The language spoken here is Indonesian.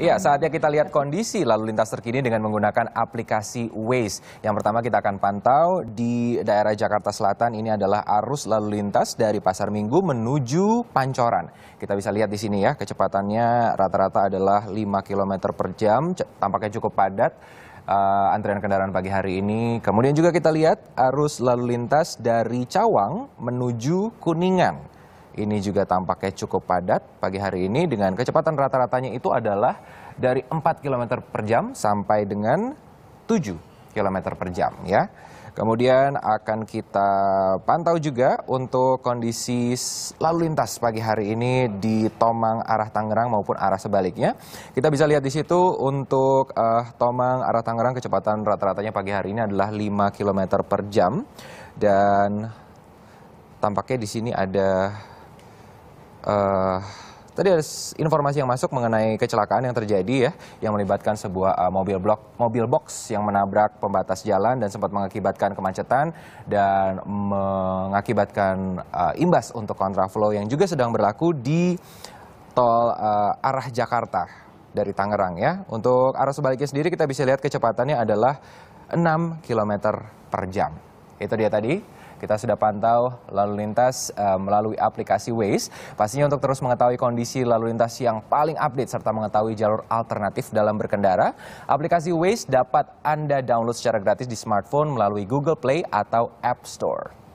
Iya, saatnya kita lihat kondisi lalu lintas terkini dengan menggunakan aplikasi Waze. Yang pertama kita akan pantau di daerah Jakarta Selatan ini adalah arus lalu lintas dari Pasar Minggu menuju Pancoran. Kita bisa lihat di sini ya, kecepatannya rata-rata adalah 5 km per jam, tampaknya cukup padat. Uh, antrian kendaraan pagi hari ini. Kemudian juga kita lihat arus lalu lintas dari Cawang menuju Kuningan ini juga tampaknya cukup padat pagi hari ini dengan kecepatan rata-ratanya itu adalah dari 4 km per jam sampai dengan 7 km per jam ya. Kemudian akan kita pantau juga untuk kondisi lalu lintas pagi hari ini di Tomang arah Tangerang maupun arah sebaliknya. Kita bisa lihat di situ untuk uh, Tomang arah Tangerang kecepatan rata-ratanya pagi hari ini adalah 5 km per jam. Dan tampaknya di sini ada uh, Tadi ada informasi yang masuk mengenai kecelakaan yang terjadi ya, yang melibatkan sebuah uh, mobil blok mobil box yang menabrak pembatas jalan dan sempat mengakibatkan kemacetan dan mengakibatkan uh, imbas untuk kontraflow yang juga sedang berlaku di tol uh, arah Jakarta dari Tangerang ya. Untuk arah sebaliknya sendiri kita bisa lihat kecepatannya adalah 6 km per jam. Itu dia tadi kita sudah pantau lalu lintas uh, melalui aplikasi Waze. Pastinya untuk terus mengetahui kondisi lalu lintas yang paling update serta mengetahui jalur alternatif dalam berkendara. Aplikasi Waze dapat Anda download secara gratis di smartphone melalui Google Play atau App Store.